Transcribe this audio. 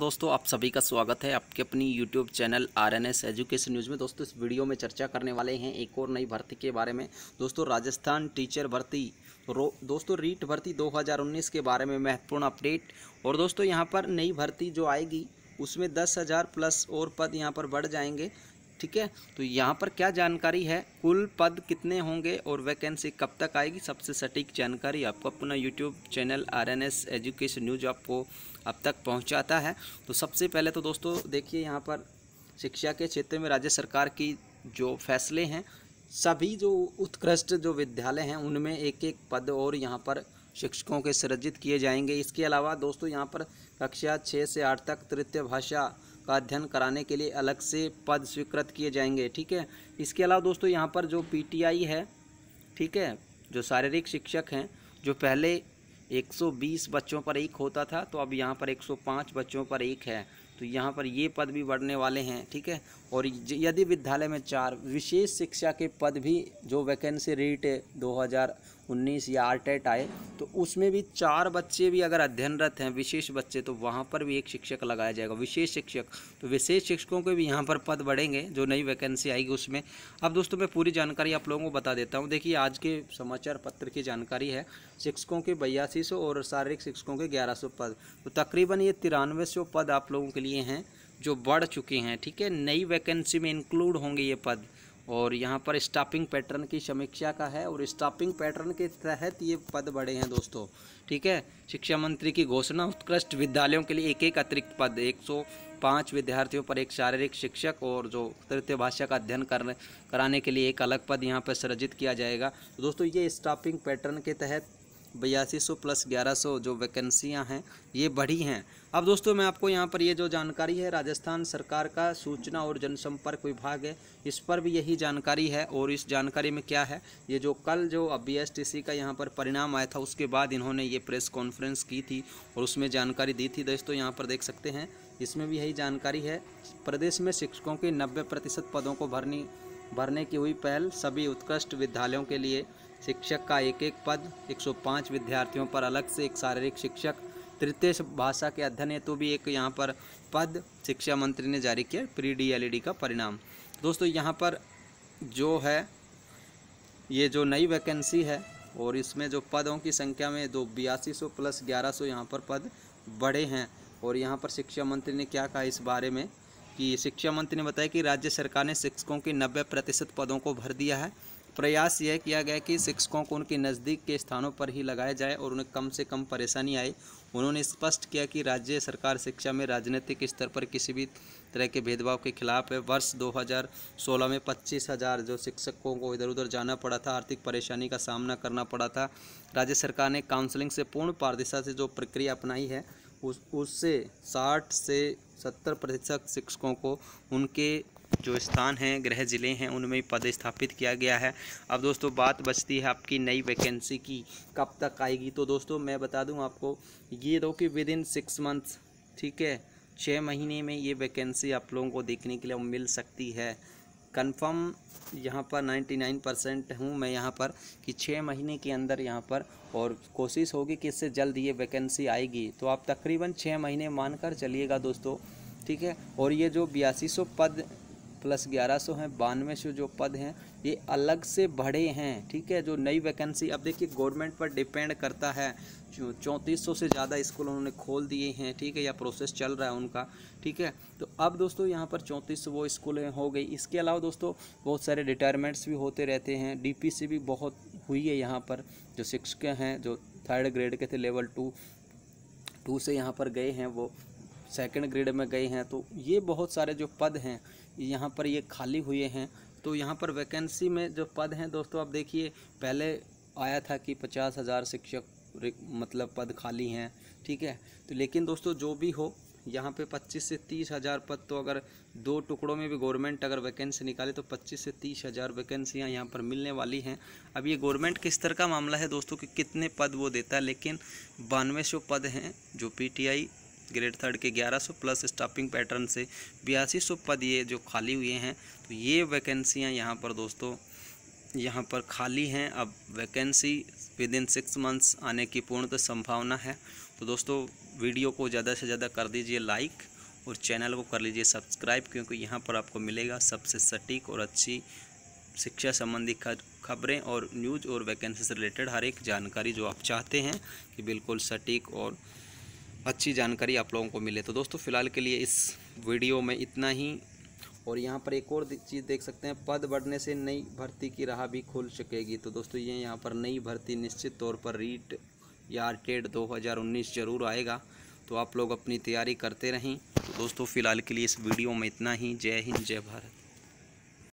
दोस्तों आप सभी का स्वागत है आपके अपनी YouTube channel R N S education news में दोस्तों इस वीडियो में चर्चा करने वाले हैं एक और नई भर्ती के बारे में दोस्तों राजस्थान टीचर भर्ती रो दोस्तों रीट भर्ती 2019 के बारे में महत्वपूर्ण अपडेट और दोस्तों यहां पर नई भर्ती जो आएगी उसमें दस हज़ार प्लस और पद यहाँ पर बढ़ जाएंगे ठीक है तो यहाँ पर क्या जानकारी है कुल पद कितने होंगे और वैकेंसी कब तक आएगी सबसे सटीक जानकारी आपको अपना YouTube channel R N S education news आपको अब तक पहुँचाता है तो सबसे पहले तो दोस्तों देखिए यहाँ पर शिक्षा के क्षेत्र में राज्य सरकार की जो फैसले हैं सभी जो उत्कृष्ट जो विद्यालय हैं उनमें एक एक पद और यहाँ पर शिक्षकों के सृजित किए जाएंगे इसके अलावा दोस्तों यहाँ पर कक्षा छः से आठ तक तृतीय भाषा का अध्ययन कराने के लिए अलग से पद स्वीकृत किए जाएंगे ठीक है इसके अलावा दोस्तों यहाँ पर जो पीटीआई है ठीक है जो शारीरिक शिक्षक हैं जो पहले 120 बच्चों पर एक होता था तो अब यहाँ पर 105 बच्चों पर एक है तो यहाँ पर ये पद भी बढ़ने वाले हैं ठीक है और यदि विद्यालय में चार विशेष शिक्षा के पद भी जो वैकेंसी रेट 2000 उन्नीस या आर्टेट e आए तो उसमें भी चार बच्चे भी अगर अध्ययनरत हैं विशेष बच्चे तो वहाँ पर भी एक शिक्षक लगाया जाएगा विशेष शिक्षक तो विशेष शिक्षकों के भी यहाँ पर पद बढ़ेंगे जो नई वैकेंसी आएगी उसमें अब दोस्तों मैं पूरी जानकारी आप लोगों को बता देता हूँ देखिए आज के समाचार पत्र की जानकारी है शिक्षकों के बयासी और शारीरिक शिक्षकों के ग्यारह पद तो तकरीबन ये तिरानवे पद आप लोगों के लिए हैं जो बढ़ चुके हैं ठीक है नई वैकेंसी में इंक्लूड होंगे ये पद और यहाँ पर स्टाफिंग पैटर्न की समीक्षा का है और स्टाफिंग पैटर्न के तहत ये पद बढ़े हैं दोस्तों ठीक है शिक्षा मंत्री की घोषणा उत्कृष्ट विद्यालयों के लिए एक एक अतिरिक्त पद एक सौ पाँच विद्यार्थियों पर एक शारीरिक शिक्षक और जो तृतीय भाषा का अध्ययन करने कराने के लिए एक अलग पद यहाँ पर सृजित किया जाएगा तो दोस्तों ये स्टॉपिंग पैटर्न के तहत बयासी सौ प्लस ग्यारह सौ जो वैकेंसियां हैं ये बढ़ी हैं अब दोस्तों मैं आपको यहाँ पर ये जो जानकारी है राजस्थान सरकार का सूचना और जनसंपर्क विभाग है इस पर भी यही जानकारी है और इस जानकारी में क्या है ये जो कल जो बी एस टी सी का यहाँ पर परिणाम आया था उसके बाद इन्होंने ये प्रेस कॉन्फ्रेंस की थी और उसमें जानकारी दी थी दोस्तों यहाँ पर देख सकते हैं इसमें भी यही जानकारी है प्रदेश में शिक्षकों के नब्बे प्रतिशत पदों को भरनी भरने की हुई पहल सभी उत्कृष्ट विद्यालयों के लिए शिक्षक का एक एक पद 105 विद्यार्थियों पर अलग से एक शारीरिक शिक्षक तृतीय भाषा के अध्ययन हेतु तो भी एक यहाँ पर पद शिक्षा मंत्री ने जारी किया प्री डी का परिणाम दोस्तों यहाँ पर जो है ये जो नई वैकेंसी है और इसमें जो पदों की संख्या में दो बयासी सौ प्लस ग्यारह सौ यहाँ पर पद बढ़े हैं और यहाँ पर शिक्षा मंत्री ने क्या कहा इस बारे में कि शिक्षा मंत्री ने बताया कि राज्य सरकार ने शिक्षकों के नब्बे प्रतिशत पदों को भर दिया है प्रयास यह किया गया कि शिक्षकों को उनके नज़दीक के स्थानों पर ही लगाया जाए और उन्हें कम से कम परेशानी आए उन्होंने स्पष्ट किया कि राज्य सरकार शिक्षा में राजनीतिक स्तर पर किसी भी तरह के भेदभाव के खिलाफ है वर्ष 2016 में पच्चीस हज़ार जो शिक्षकों को इधर उधर जाना पड़ा था आर्थिक परेशानी का सामना करना पड़ा था राज्य सरकार ने काउंसलिंग से पूर्ण पारदर्शा से जो प्रक्रिया अपनाई है उस उससे साठ से सत्तर प्रतिशत शिक्षकों को उनके जो स्थान हैं गृह ज़िले हैं उनमें पद स्थापित किया गया है अब दोस्तों बात बचती है आपकी नई वैकेंसी की कब तक आएगी तो दोस्तों मैं बता दूं आपको ये दो तो कि विद इन सिक्स मंथ्स ठीक है छः महीने में ये वैकेंसी आप लोगों को देखने के लिए मिल सकती है कंफर्म यहाँ पर 99 परसेंट हूँ मैं यहाँ पर कि छः महीने के अंदर यहाँ पर और कोशिश होगी कि इससे जल्द ये वैकेंसी आएगी तो आप तकरीबन छः महीने मान कर चलिएगा दोस्तों ठीक है और ये जो बयासी पद प्लस ग्यारह सौ हैं बानवे सौ जो पद हैं ये अलग से बढ़े हैं ठीक है जो नई वैकेंसी अब देखिए गवर्नमेंट पर डिपेंड करता है चौंतीस सौ से ज़्यादा स्कूल उन्होंने खोल दिए हैं ठीक है या प्रोसेस चल रहा है उनका ठीक है तो अब दोस्तों यहाँ पर चौंतीस वो स्कूल हो गई इसके अलावा दोस्तों बहुत सारे रिटायरमेंट्स भी होते रहते हैं डी भी बहुत हुई है यहाँ पर जो शिक्षक हैं जो थर्ड ग्रेड के थे लेवल टू टू से यहाँ पर गए हैं वो सेकंड ग्रेड में गए हैं तो ये बहुत सारे जो पद हैं यहाँ पर ये खाली हुए हैं तो यहाँ पर वैकेंसी में जो पद हैं दोस्तों आप देखिए पहले आया था कि पचास हज़ार शिक्षक मतलब पद खाली हैं ठीक है तो लेकिन दोस्तों जो भी हो यहाँ पे 25 से तीस हज़ार पद तो अगर दो टुकड़ों में भी गवर्नमेंट अगर वैकेंसी निकाले तो 25 से तीस हज़ार वैकेंसियाँ यहाँ पर मिलने वाली हैं अब ये गवर्नमेंट के स्तर का मामला है दोस्तों कि कितने पद वो देता है लेकिन बानवे सौ पद हैं जो पीटीआई ग्रेड थर्ड के 1100 प्लस स्टाफिंग पैटर्न से बयासी पद ये जो खाली हुए हैं तो ये वैकेंसियाँ यहाँ पर दोस्तों यहाँ पर खाली हैं अब vacancy within six months आने की पूर्ण तो संभावना है तो दोस्तों वीडियो को ज़्यादा से ज़्यादा कर दीजिए लाइक और चैनल को कर लीजिए सब्सक्राइब क्योंकि यहाँ पर आपको मिलेगा सबसे सटीक और अच्छी शिक्षा संबंधी खबरें और न्यूज़ और वैकेंसी से रिलेटेड हर एक जानकारी जो आप चाहते हैं कि बिल्कुल सटीक और अच्छी जानकारी आप लोगों को मिले तो दोस्तों फ़िलहाल के लिए इस वीडियो में इतना ही और यहाँ पर एक और चीज़ देख सकते हैं पद बढ़ने से नई भर्ती की राह भी खुल सकेगी तो दोस्तों ये यहाँ पर नई भर्ती निश्चित तौर पर रीट या टेड 2019 जरूर आएगा तो आप लोग अपनी तैयारी करते रहें तो दोस्तों फ़िलहाल के लिए इस वीडियो में इतना ही जय हिंद जय भारत